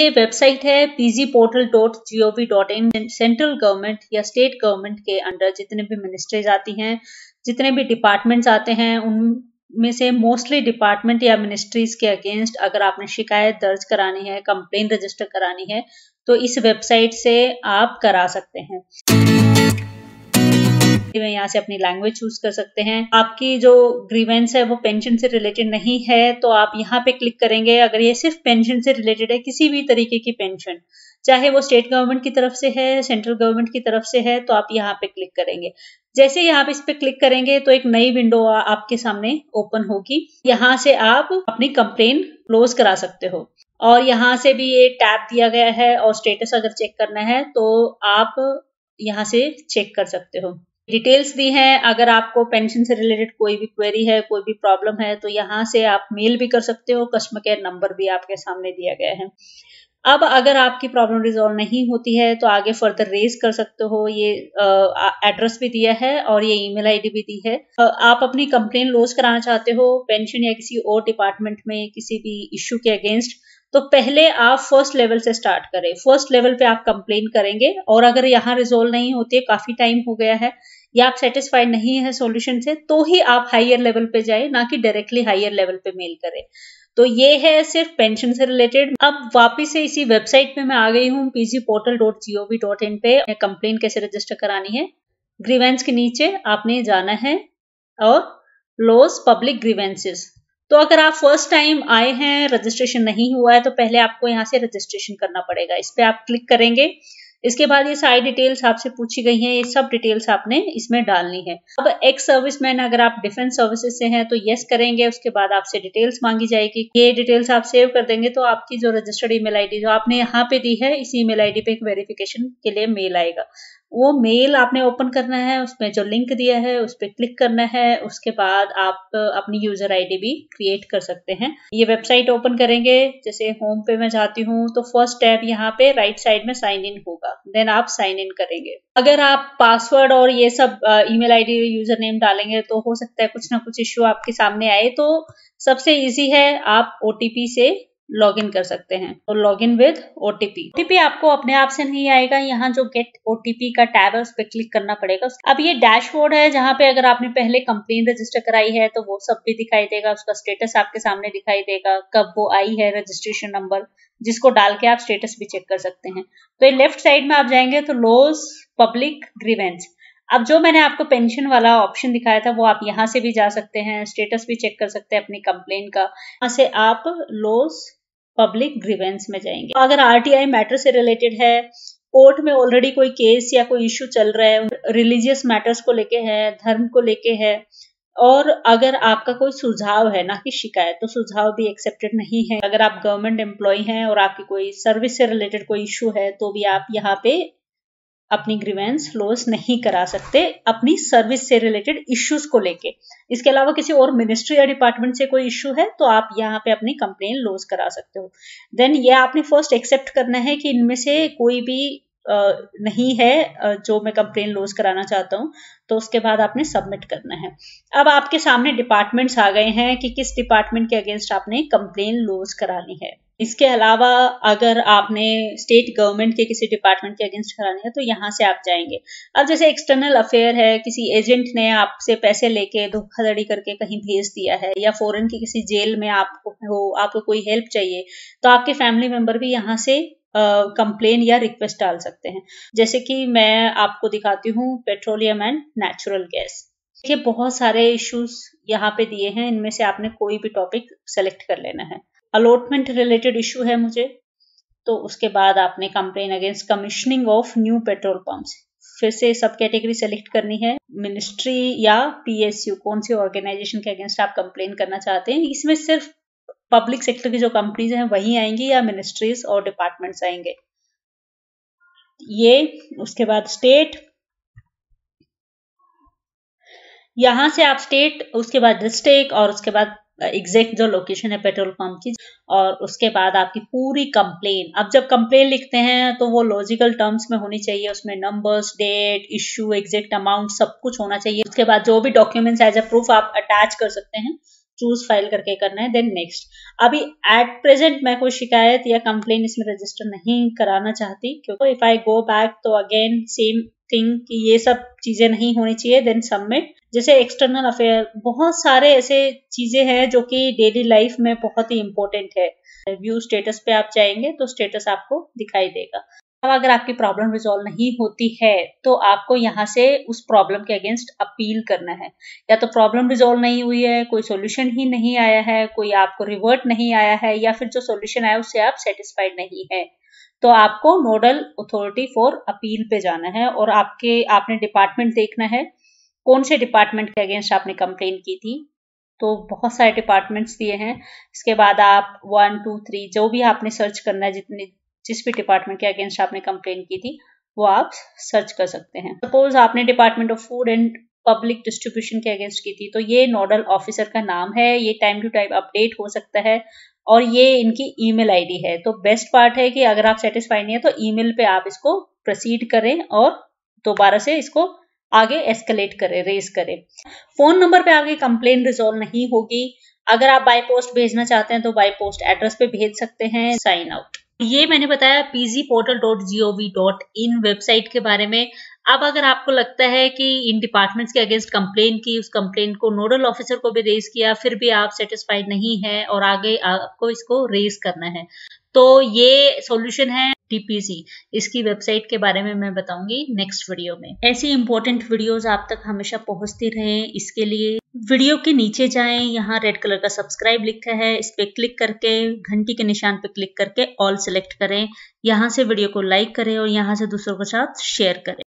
ये वेबसाइट है PG portal dot dot in central government या स्टेट गवर्नमेंट के अंडर जितने भी मिनिस्ट्रीज आती हैं जितने भी डिपार्टमेंट्स आते हैं उनमें से मोस्टली डिपार्टमेंट या मिनिस्ट्रीज के अगेंस्ट अगर आपने शिकायत दर्ज करानी है कंप्लेन रजिस्टर करानी है तो इस वेबसाइट से आप करा सकते हैं मैं यहाँ से अपनी लैंग्वेज चूज कर सकते हैं आपकी जो ग्रीवेंस है वो पेंशन से रिलेटेड नहीं है तो आप यहाँ पे क्लिक करेंगे अगर ये सिर्फ पेंशन से रिलेटेड है किसी भी तरीके की पेंशन चाहे वो स्टेट गवर्नमेंट की तरफ से है सेंट्रल गवर्नमेंट की तरफ से है तो आप यहाँ पे क्लिक करेंगे जैसे यहाँ पे इस पे क्लिक करेंगे तो एक नई विंडो आपके सामने ओपन होगी यहाँ से आप अपनी कंप्लेन क्लोज करा सकते हो और यहाँ से भी ये टैब दिया गया है और स्टेटस अगर चेक करना है तो आप यहाँ से चेक कर सकते हो डिटेल्स दी हैं अगर आपको पेंशन से रिलेटेड कोई भी क्वेरी है कोई भी प्रॉब्लम है तो यहाँ से आप मेल भी कर सकते हो कस्टमर केयर नंबर भी आपके सामने दिया गया है अब अगर आपकी प्रॉब्लम रिजोल्व नहीं होती है तो आगे फर्दर रेज कर सकते हो ये एड्रेस भी दिया है और ये ईमेल आईडी भी दी है आप अपनी कंप्लेन लॉज कराना चाहते हो पेंशन या किसी और डिपार्टमेंट में किसी भी इश्यू के अगेंस्ट तो पहले आप फर्स्ट लेवल से स्टार्ट करें फर्स्ट लेवल पे आप कंप्लेन करेंगे और अगर यहाँ रिजोल्व नहीं होती है काफी टाइम हो गया है या आप सेटिस्फाइड नहीं है सॉल्यूशन से तो ही आप हाइयर लेवल पे जाए ना कि डायरेक्टली हाइयर लेवल पे मेल करें तो ये है सिर्फ पेंशन से रिलेटेड अब वापस से इसी वेबसाइट पे मैं आ गई हूँ PG portal dot G O V dot in पे कंप्लेन कैसे रजिस्टर करानी है ग्रीवेंस के नीचे आपने जाना है और लॉस पब्लिक ग्रीवेंसेस तो अगर आप फर्स्ट टाइम आए हैं रजिस्ट्रेशन नहीं हुआ है तो पहले आपको यहाँ से रजिस्ट्रेशन करना पड़ेगा इस पर आप क्लिक करेंगे इसके बाद ये सारी डिटेल्स आपसे पूछी गई हैं ये सब डिटेल्स आपने इसमें डालनी है अब एक्स सर्विस मैन अगर आप डिफेंस सर्विसेज से हैं तो यस करेंगे उसके बाद आपसे डिटेल्स मांगी जाएगी ये डिटेल्स आप सेव कर देंगे तो आपकी जो रजिस्टर्ड ईमेल आईडी जो आपने यहाँ पे दी है इस ईमेल आईडी पे एक वेरिफिकेशन के लिए मेल आएगा वो मेल आपने ओपन करना है उसमें जो लिंक दिया है उस पर क्लिक करना है उसके बाद आप अपनी यूजर आईडी भी क्रिएट कर सकते हैं ये वेबसाइट ओपन करेंगे जैसे होम पे मैं जाती हूँ तो फर्स्ट टैब यहाँ पे राइट साइड में साइन इन होगा देन आप साइन इन करेंगे अगर आप पासवर्ड और ये सब ईमेल आईडी यूजर नेम डालेंगे तो हो सकता है कुछ ना कुछ इश्यू आपके सामने आए तो सबसे ईजी है आप ओटीपी से लॉग इन कर सकते हैं तो log in with OTP OTP आपको अपने आप से नहीं आएगा यहाँ जो गेट ओटीपी का टैब है उस पर क्लिक करना पड़ेगा अब ये डैशबोर्ड है जहाँ पे अगर आपने पहले कंप्लेन रजिस्टर कराई है तो वो सब भी दिखाई देगा उसका स्टेटस आपके सामने दिखाई देगा कब वो आई है रजिस्ट्रेशन नंबर जिसको डाल के आप स्टेटस भी चेक कर सकते हैं तो ये लेफ्ट साइड में आप जाएंगे तो लोज पब्लिक ग्रीवेंस अब जो मैंने आपको पेंशन वाला ऑप्शन दिखाया था वो आप यहाँ से भी जा सकते हैं स्टेटस भी चेक कर सकते हैं अपनी कंप्लेन का यहाँ से आप लोस पब्लिक ग्रीवेंस में जाएंगे अगर आरटीआई मैटर से रिलेटेड है कोर्ट में ऑलरेडी कोई केस या कोई इश्यू चल रहा है रिलीजियस मैटर्स को लेके है धर्म को लेके है और अगर आपका कोई सुझाव है ना कि शिकायत तो सुझाव भी एक्सेप्टेड नहीं है अगर आप गवर्नमेंट एम्प्लॉय हैं और आपकी कोई सर्विस से रिलेटेड कोई इशू है तो भी आप यहाँ पे अपनी ग्रीवेंस क्लोज नहीं करा सकते अपनी सर्विस से रिलेटेड इश्यूज को लेके इसके अलावा किसी और मिनिस्ट्री या डिपार्टमेंट से कोई इश्यू है तो आप यहाँ पे अपनी कंप्लेन लॉज करा सकते हो देन ये आपने फर्स्ट एक्सेप्ट करना है कि इनमें से कोई भी नहीं है जो मैं कंप्लेन लॉज कराना चाहता हूँ तो उसके बाद आपने सबमिट करना है अब आपके सामने डिपार्टमेंट्स आ गए हैं कि किस डिपार्टमेंट के अगेंस्ट आपने कंप्लेन लॉज करानी है इसके अलावा अगर आपने स्टेट गवर्नमेंट के किसी डिपार्टमेंट के अगेंस्ट करानी है तो यहाँ से आप जाएंगे अब जैसे एक्सटर्नल अफेयर है किसी एजेंट ने आपसे पैसे लेके धोखाधड़ी करके कहीं भेज दिया है या फॉरेन की किसी जेल में आपको हो आपको कोई हेल्प चाहिए तो आपके फैमिली मेंबर भी यहाँ से कंप्लेन या रिक्वेस्ट डाल सकते हैं जैसे कि मैं आपको दिखाती हूँ पेट्रोलियम एंड नेचुरल गैस ये बहुत सारे इश्यूज यहाँ पे दिए हैं इनमें से आपने कोई भी टॉपिक सेलेक्ट कर लेना है अलॉटमेंट रिलेटेड इशू है मुझे तो उसके बाद आपने complain against commissioning of new petrol pump फिर से सब कैटेगरी सेलेक्ट करनी है मिनिस्ट्री या पीएसयू कौन सी ऑर्गेनाइजेशन के अगेंस्ट आप कंप्लेन करना चाहते हैं इसमें सिर्फ पब्लिक सेक्टर की जो कंपनीज हैं वही आएंगी या मिनिस्ट्रीज और डिपार्टमेंट्स आएंगे ये उसके बाद स्टेट यहां से आप स्टेट उसके बाद डिस्ट्रिक्ट और उसके बाद एग्जैक्ट जो लोकेशन है पेट्रोल पंप की और उसके बाद आपकी पूरी कंप्लेन अब जब कंप्लेन लिखते हैं तो वो लॉजिकल टर्म्स में होनी चाहिए उसमें numbers date issue exact amount सब कुछ होना चाहिए उसके बाद जो भी डॉक्यूमेंट्स एज ए प्रूफ आप अटैच कर सकते हैं चूज फाइल करके करना है देन नेक्स्ट अभी एट प्रेजेंट मैं कोई शिकायत या कंप्लेन इसमें रजिस्टर नहीं कराना चाहती क्योंकि इफ आई गो बैक तो अगेन सेम थिंग कि ये सब चीजें नहीं होनी चाहिए देन सबमिट जैसे एक्सटर्नल अफेयर बहुत सारे ऐसे चीजें हैं जो कि डेली लाइफ में बहुत ही इंपॉर्टेंट है व्यू स्टेटस पे आप जाएंगे तो स्टेटस आपको दिखाई देगा अब अगर आपकी प्रॉब्लम रिजोल्व नहीं होती है तो आपको यहाँ से उस प्रॉब्लम के अगेंस्ट अपील करना है या तो प्रॉब्लम रिजोल्व नहीं हुई है कोई सोल्यूशन ही नहीं आया है कोई आपको रिवर्ट नहीं आया है या फिर जो सोल्यूशन आया उससे आप सेटिस्फाइड नहीं है तो आपको नोडल अथॉरिटी फॉर अपील पे जाना है और आपके आपने डिपार्टमेंट देखना है कौन से डिपार्टमेंट के अगेंस्ट आपने कंप्लेन की थी तो बहुत सारे डिपार्टमेंट्स दिए हैं इसके बाद आप वन टू थ्री जो भी आपने सर्च करना है जितने जिस भी डिपार्टमेंट के अगेंस्ट आपने कंप्लेन की थी वो आप सर्च कर सकते हैं सपोज आपने department of food and public distribution के अगेंस्ट की थी तो ये नोडल ऑफिसर का नाम है ये टाइम टू टाइम अपडेट हो सकता है और ये इनकी ईमेल आईडी है तो बेस्ट पार्ट है कि अगर आप सेटिस्फाई नहीं है तो ईमेल पे आप इसको प्रोसीड करें और दोबारा से इसको आगे एस्केलेट करें रेज करें फोन नंबर पे आपकी कंप्लेन रिजोल्व नहीं होगी अगर आप बाय पोस्ट भेजना चाहते हैं तो बाय पोस्ट एड्रेस पे भेज सकते हैं साइन आउट ये मैंने बताया इन वेबसाइट के बारे में अब अगर आपको लगता है कि इन डिपार्टमेंट्स के अगेंस्ट कंप्लेन की उस कंप्लेन को नोडल ऑफिसर को भी रेज किया फिर भी आप सेटिस्फाइड नहीं है और आगे आपको इसको रेज करना है तो ये सॉल्यूशन है डीपीसी इसकी वेबसाइट के बारे में मैं बताऊंगी नेक्स्ट वीडियो में ऐसी इंपॉर्टेंट वीडियोस आप तक हमेशा पहुंचती रहे इसके लिए वीडियो के नीचे जाएं यहाँ रेड कलर का सब्सक्राइब लिखा है इस पर क्लिक करके घंटी के निशान पर क्लिक करके ऑल सेलेक्ट करें यहाँ से वीडियो को लाइक करें और यहाँ से दूसरों के साथ शेयर करें